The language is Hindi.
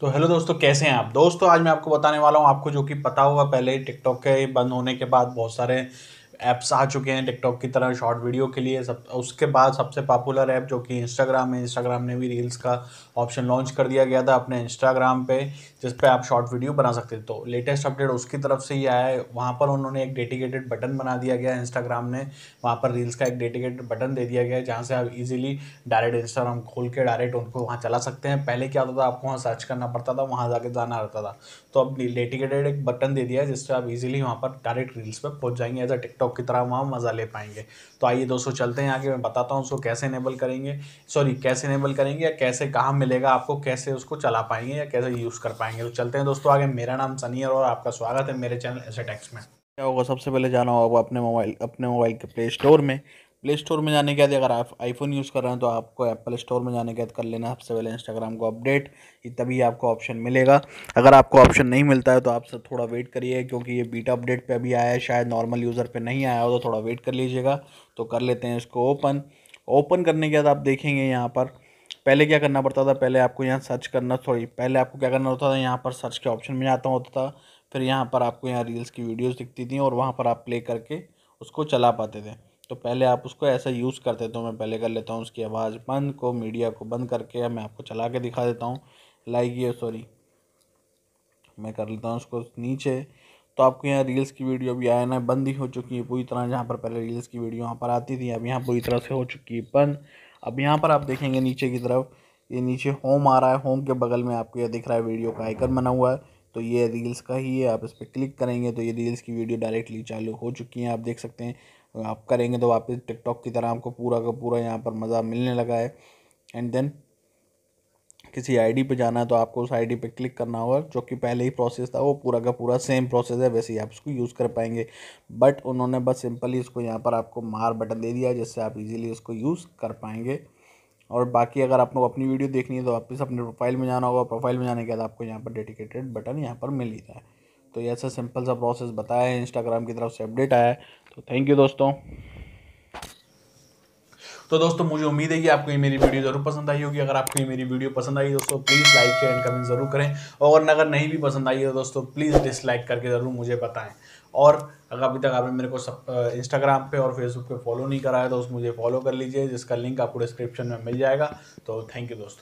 तो हेलो दोस्तों कैसे हैं आप दोस्तों आज मैं आपको बताने वाला हूँ आपको जो कि पता होगा पहले ही टिकटॉक के बंद होने के बाद बहुत सारे ऐप्स आ चुके हैं टिकटॉक की तरह शॉर्ट वीडियो के लिए सब उसके बाद सबसे पॉपुलर ऐप जो कि इंस्टाग्राम है इंस्टाग्राम ने भी रील्स का ऑप्शन लॉन्च कर दिया गया था अपने इंस्टाग्राम पे जिस पे आप शॉर्ट वीडियो बना सकते थे तो लेटेस्ट अपडेट उसकी तरफ से ही आया है वहाँ पर उन्होंने एक डेडिकेटेड बटन बना दिया गया इंस्टाग्राम ने वहाँ पर रील्स का एक डेडिकेटेड बटन दे दिया गया है जहाँ से आप ईजिली डायरेक्ट इंस्टाग्राम खोल के डायरेक्ट उनको वहाँ चला सकते हैं पहले क्या होता था आपको वहाँ सर्च करना पड़ता था वहाँ जाके जाना रहता था तो अब डेडिकेटेड एक बटन दे दिया जिससे आप ईजिली वहाँ पर डायरेक्ट रील्स पर पहुँच जाएंगे एज अ टिकटॉक लैपटॉप की तरह वहाँ मज़ा ले पाएंगे तो आइए दोस्तों चलते हैं आगे मैं बताता हूँ उसको कैसे इनेबल करेंगे सॉरी कैसे इनेबल करेंगे या कैसे कहाँ मिलेगा आपको कैसे उसको चला पाएंगे या कैसे यूज़ कर पाएंगे तो चलते हैं दोस्तों आगे मेरा नाम सनी और आपका स्वागत है मेरे चैनल एसेटेक्स में क्या होगा सबसे पहले जाना होगा अपने मोबाइल अपने मोबाइल के प्ले स्टोर में प्ले स्टोर में जाने के बाद अगर आप आईफोन यूज़ कर रहे हैं तो आपको एप्पल स्टोर में जाने के बाद कर लेना सबसे पहले इंस्टाग्राम को अपडेट ये तभी आपको ऑप्शन मिलेगा अगर आपको ऑप्शन नहीं मिलता है तो आप सब थोड़ा वेट करिए क्योंकि ये बीटा अपडेट पे अभी आया है शायद नॉर्मल यूज़र पे नहीं आया हो तो थोड़ा वेट कर लीजिएगा तो कर लेते हैं इसको ओपन ओपन करने के बाद आप देखेंगे यहाँ पर पहले क्या करना पड़ता था पहले आपको यहाँ सर्च करना थोड़ी पहले आपको क्या करना होता था यहाँ पर सर्च के ऑप्शन में जाता होता था फिर यहाँ पर आपको यहाँ रील्स की वीडियोज़ दिखती थी और वहाँ पर आप प्ले करके उसको चला पाते थे तो पहले आप उसको ऐसा यूज़ करते तो मैं पहले कर लेता हूँ उसकी आवाज़ बंद को मीडिया को बंद करके मैं आपको चला के दिखा देता हूँ लाइक ये सॉरी मैं कर लेता हूँ उसको नीचे तो आपको यहाँ रील्स की वीडियो भी आया ना बंद ही हो चुकी है पूरी तरह जहाँ पर पहले रील्स की वीडियो वहाँ पर आती थी अब यहाँ पूरी तरह से हो चुकी है बंद अब यहाँ पर आप देखेंगे नीचे की तरफ ये नीचे होम आ रहा है होम के बगल में आपको यह दिख रहा है वीडियो का आइकन बना हुआ है तो ये रील्स का ही है आप इस पर क्लिक करेंगे तो ये रील्स की वीडियो डायरेक्टली चालू हो चुकी हैं आप देख सकते हैं आप करेंगे तो वापस टिकटॉक की तरह आपको पूरा का पूरा यहाँ पर मज़ा मिलने लगा है एंड देन किसी आईडी पे जाना है तो आपको उस आईडी पे क्लिक करना होगा जो कि पहले ही प्रोसेस था वो पूरा का पूरा सेम प्रोसेस है वैसे ही आप उसको यूज़ कर पाएंगे बट उन्होंने बस सिंपली इसको यहाँ पर आपको मार बटन दे दिया जिससे आप इजीली इसको यूज़ कर पाएंगे और बाकी अगर आप लोग अपनी वीडियो देखनी है तो वापस अपने प्रोफाइल में जाना होगा प्रोफाइल में जाने के बाद आपको यहाँ पर डेडिकेटेड बटन यहाँ पर मिल ही जाए तो ये ऐसा सिंपल सा प्रोसेस बताया है इंस्टाग्राम की तरफ से अपडेट आया है तो थैंक यू दोस्तों तो दोस्तों मुझे उम्मीद है कि आपको ये मेरी वीडियो जरूर पसंद आई होगी अगर आपको ये मेरी वीडियो पसंद आई दोस्तों please like share and comment जरूर करें और अगर नहीं भी पसंद आई है दोस्तों प्लीज़ डिसलाइक करके ज़रूर मुझे बताएं और अगर अभी तक आपने मेरे को सब इंस्टाग्राम पे और फेसबुक पे फॉलो नहीं कराया तो उस मुझे फॉलो कर लीजिए जिसका लिंक आपको डिस्क्रिप्शन में मिल जाएगा तो थैंक यू दोस्तों